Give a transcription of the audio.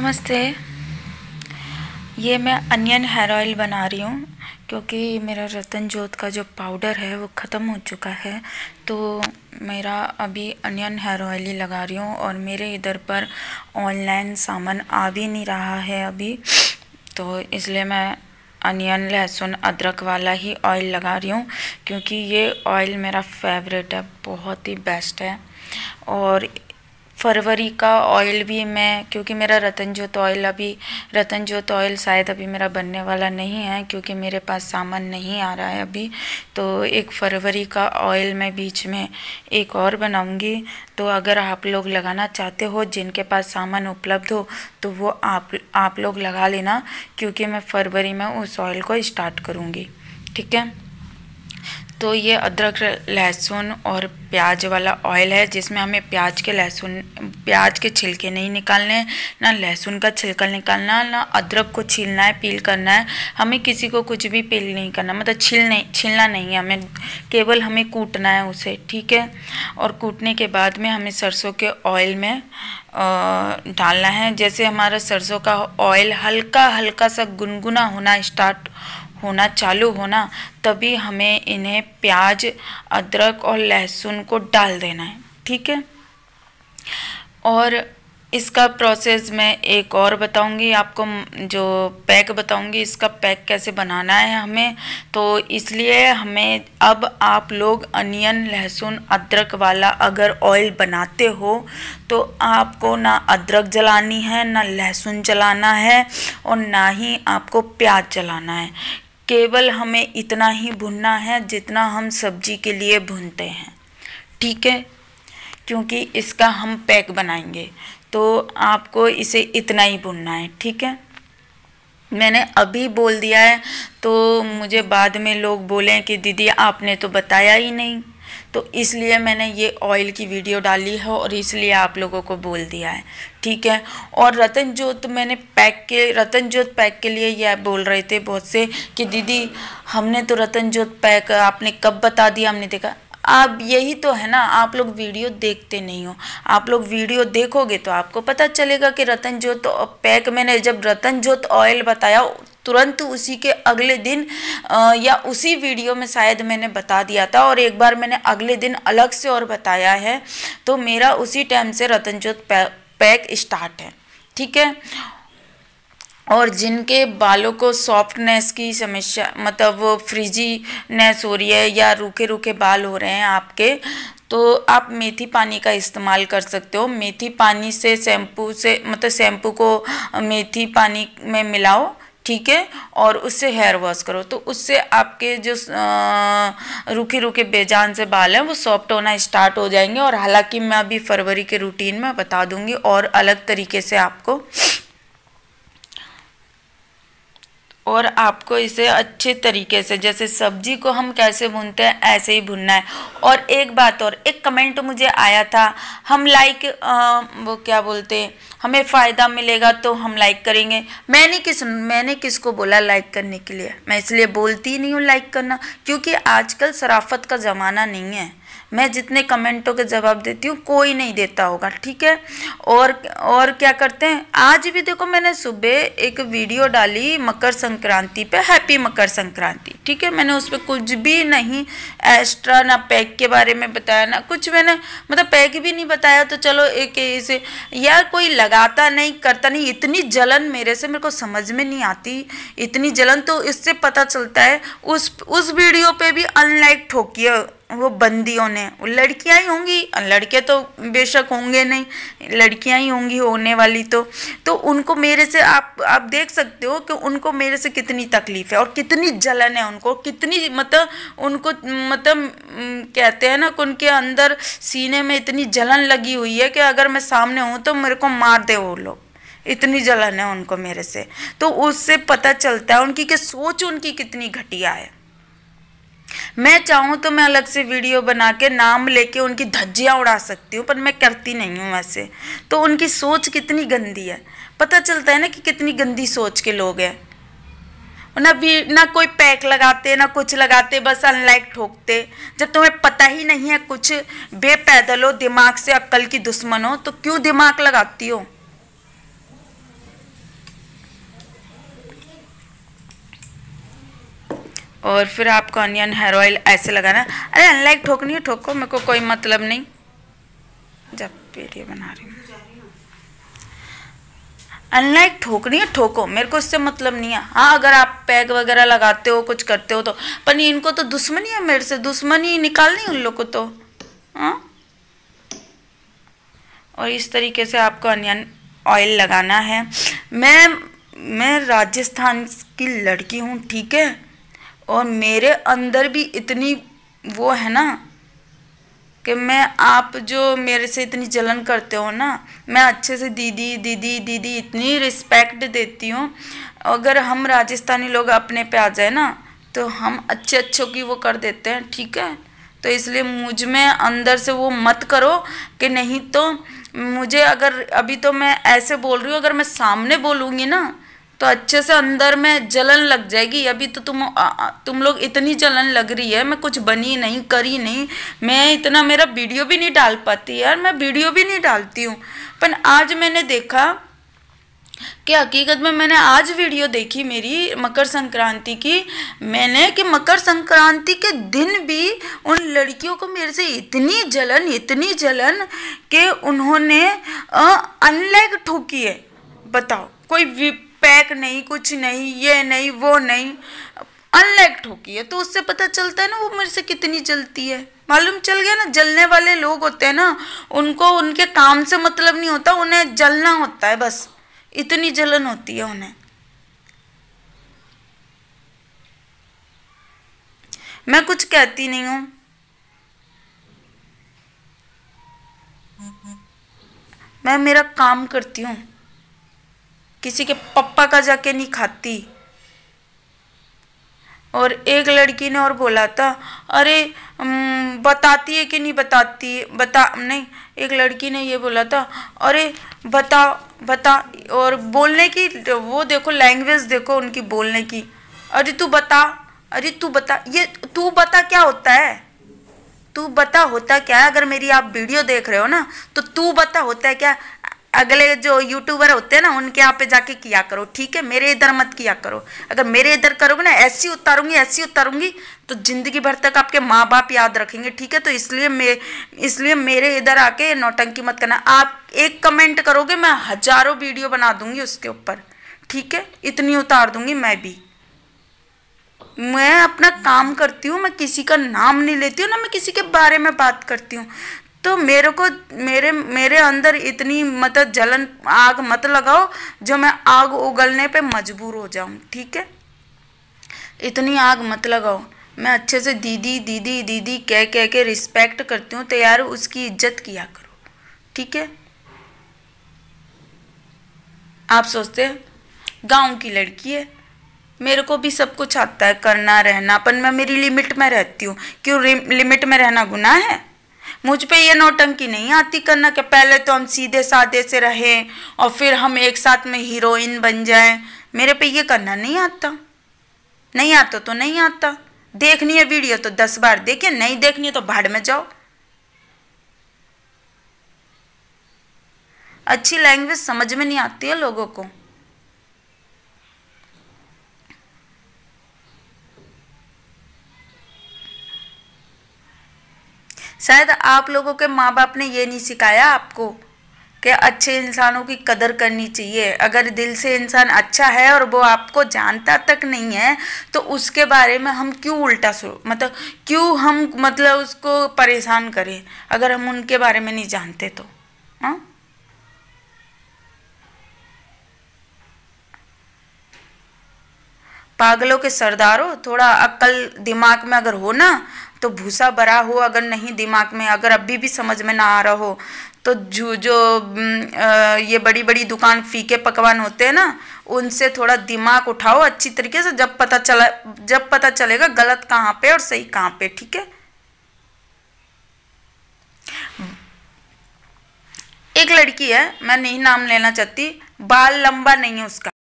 नमस्ते ये मैं अनियन हेयर ऑयल बना रही हूँ क्योंकि मेरा रतन जोत का जो पाउडर है वो ख़त्म हो चुका है तो मेरा अभी अनियन हेयर ऑयल ही लगा रही हूँ और मेरे इधर पर ऑनलाइन सामान आ भी नहीं रहा है अभी तो इसलिए मैं अनियन लहसुन अदरक वाला ही ऑयल लगा रही हूँ क्योंकि ये ऑयल मेरा फेवरेट है बहुत ही बेस्ट है और फरवरी का ऑयल भी मैं क्योंकि मेरा रतन जोत ऑयल अभी रतन जोत ऑयल शायद अभी मेरा बनने वाला नहीं है क्योंकि मेरे पास सामान नहीं आ रहा है अभी तो एक फरवरी का ऑयल मैं बीच में एक और बनाऊंगी तो अगर आप लोग लगाना चाहते हो जिनके पास सामान उपलब्ध हो तो वो आप आप लोग लगा लेना क्योंकि मैं फरवरी में उस ऑयल को स्टार्ट करूँगी ठीक है तो ये अदरक लहसुन और प्याज वाला ऑयल है जिसमें हमें प्याज के लहसुन प्याज के छिलके नहीं निकालने ना लहसुन का छिलका निकालना ना अदरक को छीलना है पील करना है हमें किसी को कुछ भी पील नहीं करना मतलब छील नहीं छीलना नहीं है हमें केवल हमें कूटना है उसे ठीक है और कूटने के बाद में हमें सरसों के ऑयल में डालना है जैसे हमारा सरसों का ऑयल हल्का हल्का सा गुनगुना होना स्टार्ट होना चालू होना तभी हमें इन्हें प्याज अदरक और लहसुन को डाल देना है ठीक है और इसका प्रोसेस मैं एक और बताऊंगी आपको जो पैक बताऊंगी इसका पैक कैसे बनाना है हमें तो इसलिए हमें अब आप लोग अनियन लहसुन अदरक वाला अगर ऑयल बनाते हो तो आपको ना अदरक जलानी है ना लहसुन जलाना है और ना ही आपको प्याज जलाना है केवल हमें इतना ही भुनना है जितना हम सब्जी के लिए भूनते हैं ठीक है क्योंकि इसका हम पैक बनाएंगे तो आपको इसे इतना ही भुनना है ठीक है मैंने अभी बोल दिया है तो मुझे बाद में लोग बोलें कि दीदी आपने तो बताया ही नहीं तो इसलिए मैंने ये ऑयल की वीडियो डाली है और इसलिए आप लोगों को बोल दिया है ठीक है और रतन जोत मैंने पैक के रतन जोत पैक के लिए ये बोल रहे थे बहुत से कि दीदी हमने तो रतन जोत पैक आपने कब बता दिया हमने देखा आप यही तो है ना आप लोग वीडियो देखते नहीं हो आप लोग वीडियो देखोगे तो आपको पता चलेगा कि रतन जोत पैक मैंने जब रतन जोत ऑयल बताया तुरंत उसी के अगले दिन आ, या उसी वीडियो में शायद मैंने बता दिया था और एक बार मैंने अगले दिन अलग से और बताया है तो मेरा उसी टाइम से रतनजोत पैक स्टार्ट है ठीक है और जिनके बालों को सॉफ्टनेस की समस्या मतलब वो फ्रिजीनेस हो रही है या रूखे रूखे बाल हो रहे हैं आपके तो आप मेथी पानी का इस्तेमाल कर सकते हो मेथी पानी से शैम्पू से मतलब शैम्पू को मेथी पानी में मिलाओ ठीक है और उससे हेयर वॉश करो तो उससे आपके जो रुके रुके बेजान से बाल हैं वो सॉफ्ट होना स्टार्ट हो जाएंगे और हालांकि मैं अभी फरवरी के रूटीन में बता दूंगी और अलग तरीके से आपको और आपको इसे अच्छे तरीके से जैसे सब्जी को हम कैसे भूनते हैं ऐसे ही भूनना है और एक बात और एक कमेंट मुझे आया था हम लाइक वो क्या बोलते हैं हमें फ़ायदा मिलेगा तो हम लाइक करेंगे मैंने किस मैंने किसको बोला लाइक करने के लिए मैं इसलिए बोलती ही नहीं हूँ लाइक करना क्योंकि आजकल सराफत का ज़माना नहीं है मैं जितने कमेंटों के जवाब देती हूँ कोई नहीं देता होगा ठीक है और और क्या करते हैं आज भी देखो मैंने सुबह एक वीडियो डाली मकर संक्रांति पे हैप्पी मकर संक्रांति ठीक है मैंने उस पर कुछ भी नहीं एक्स्ट्रा ना पैक के बारे में बताया ना कुछ मैंने मतलब पैक भी नहीं बताया तो चलो एक इसे यार कोई लगाता नहीं करता नहीं इतनी जलन मेरे से मेरे को समझ में नहीं आती इतनी जलन तो इससे पता चलता है उस उस वीडियो पर भी अनलाइक ठोकिए वो बंदियों ने लड़कियां ही होंगी लड़के तो बेशक होंगे नहीं लड़कियां ही होंगी होने वाली तो तो उनको मेरे से आप आप देख सकते हो कि उनको मेरे से कितनी तकलीफ़ है और कितनी जलन है उनको कितनी मतलब उनको मतलब कहते हैं ना कि उनके अंदर सीने में इतनी जलन लगी हुई है कि अगर मैं सामने हूँ तो मेरे को मार दे वो लोग इतनी जलन है उनको मेरे से तो उससे पता चलता है उनकी कि सोच उनकी कितनी घटिया है मैं चाहूँ तो मैं अलग से वीडियो बना के नाम लेके उनकी धज्जियाँ उड़ा सकती हूँ पर मैं करती नहीं हूँ वैसे तो उनकी सोच कितनी गंदी है पता चलता है ना कि कितनी गंदी सोच के लोग हैं ना भी ना कोई पैक लगाते ना कुछ लगाते बस अनलाइक ठोकते जब तुम्हें पता ही नहीं है कुछ बेपैदल हो दिमाग से अक्ल की दुश्मन हो तो क्यों दिमाग लगाती हो और फिर आपको अनियन हेयर ऑयल ऐसे लगाना अरे अनलाइक ठोकनी है ठोको मेरे को कोई मतलब नहीं जब वीडियो बना रही हूँ अनलाइक ठोकनी है ठोको मेरे को इससे मतलब नहीं है हाँ अगर आप पैग वगैरह लगाते हो कुछ करते हो तो पर इनको तो दुश्मनी है मेरे से दुश्मनी निकालनी उन लोग को तो हाँ और इस तरीके से आपको अनियन ऑयल लगाना है मैं मैं राजस्थान की लड़की हूँ ठीक है और मेरे अंदर भी इतनी वो है ना कि मैं आप जो मेरे से इतनी जलन करते हो ना मैं अच्छे से दीदी दीदी दीदी इतनी रिस्पेक्ट देती हूँ अगर हम राजस्थानी लोग अपने पे आ जाए ना तो हम अच्छे अच्छों की वो कर देते हैं ठीक है तो इसलिए मुझ में अंदर से वो मत करो कि नहीं तो मुझे अगर अभी तो मैं ऐसे बोल रही हूँ अगर मैं सामने बोलूँगी ना तो अच्छे से अंदर में जलन लग जाएगी अभी तो तुम तुम लोग इतनी जलन लग रही है मैं कुछ बनी नहीं करी नहीं मैं इतना मेरा वीडियो भी नहीं डाल पाती यार मैं वीडियो भी नहीं डालती हूँ पर आज मैंने देखा कि हकीकत में मैंने आज वीडियो देखी मेरी मकर संक्रांति की मैंने कि मकर संक्रांति के दिन भी उन लड़कियों को मेरे से इतनी जलन इतनी जलन कि उन्होंने अनलैग ठोकी है बताओ कोई पैक नहीं कुछ नहीं ये नहीं वो नहीं अनलैक्ट होगी है तो उससे पता चलता है ना वो मेरे से कितनी जलती है मालूम चल गया ना जलने वाले लोग होते हैं ना उनको उनके काम से मतलब नहीं होता उन्हें जलना होता है बस इतनी जलन होती है उन्हें मैं कुछ कहती नहीं हूं मैं मेरा काम करती हूँ किसी के पप्पा का जाके नहीं खाती और एक लड़की ने और बोला था अरे बताती है कि नहीं बताती बता नहीं एक लड़की ने ये बोला था अरे बता बता और बोलने की वो देखो लैंग्वेज देखो उनकी बोलने की अरे तू बता अरे तू बता ये तू बता क्या होता है तू बता होता क्या है अगर मेरी आप वीडियो देख रहे हो ना तो तू बता होता है क्या अगले जो यूट्यूबर होते हैं ना उनके यहाँ पे जाके किया करो ठीक है मेरे इधर मत किया करो अगर मेरे इधर करोगे ना ऐसी उतारूंगी ऐसी उतारूंगी तो जिंदगी भर तक आपके माँ बाप याद रखेंगे ठीक है तो इसलिए मैं इसलिए मेरे इधर आके नौटंकी मत करना आप एक कमेंट करोगे मैं हजारों वीडियो बना दूंगी उसके ऊपर ठीक है इतनी उतार दूंगी मैं भी मैं अपना काम करती हूँ मैं किसी का नाम नहीं लेती हूँ ना मैं किसी के बारे में बात करती हूँ तो मेरे को मेरे मेरे अंदर इतनी मतलब जलन आग मत लगाओ जो मैं आग उगलने पे मजबूर हो जाऊँ ठीक है इतनी आग मत लगाओ मैं अच्छे से दीदी दीदी दीदी कह कह के रिस्पेक्ट करती हूँ तो यार उसकी इज्जत किया करो ठीक है आप सोचते हैं गाँव की लड़की है मेरे को भी सब कुछ आता है करना रहना पर मैं मेरी लिमिट में रहती हूँ क्यों लिमिट में रहना गुनाह है मुझ पे ये नौटंकी नहीं आती करना कि पहले तो हम सीधे साधे से रहें और फिर हम एक साथ में हीरोइन बन जाएं मेरे पे ये करना नहीं आता नहीं आता तो नहीं आता देखनी है वीडियो तो दस बार देखिए नहीं देखनी है तो भाड़ में जाओ अच्छी लैंग्वेज समझ में नहीं आती है लोगों को शायद आप लोगों के माँ बाप ने ये नहीं सिखाया आपको कि अच्छे इंसानों की कदर करनी चाहिए अगर दिल से इंसान अच्छा है और वो आपको जानता तक नहीं है तो उसके बारे में हम क्यों उल्टा सो मतलब क्यों हम मतलब उसको परेशान करें अगर हम उनके बारे में नहीं जानते तो हाँ पागलों के सरदारों थोड़ा अक्ल दिमाग में अगर हो ना तो भूसा भरा हो अगर नहीं दिमाग में अगर अभी भी समझ में ना आ रहा हो तो जो जो ये बड़ी बड़ी दुकान फीके पकवान होते हैं ना उनसे थोड़ा दिमाग उठाओ अच्छी तरीके से जब पता चला जब पता चलेगा गलत कहाँ पे और सही कहाँ पे ठीक है एक लड़की है मैं नहीं नाम लेना चाहती बाल लंबा नहीं है उसका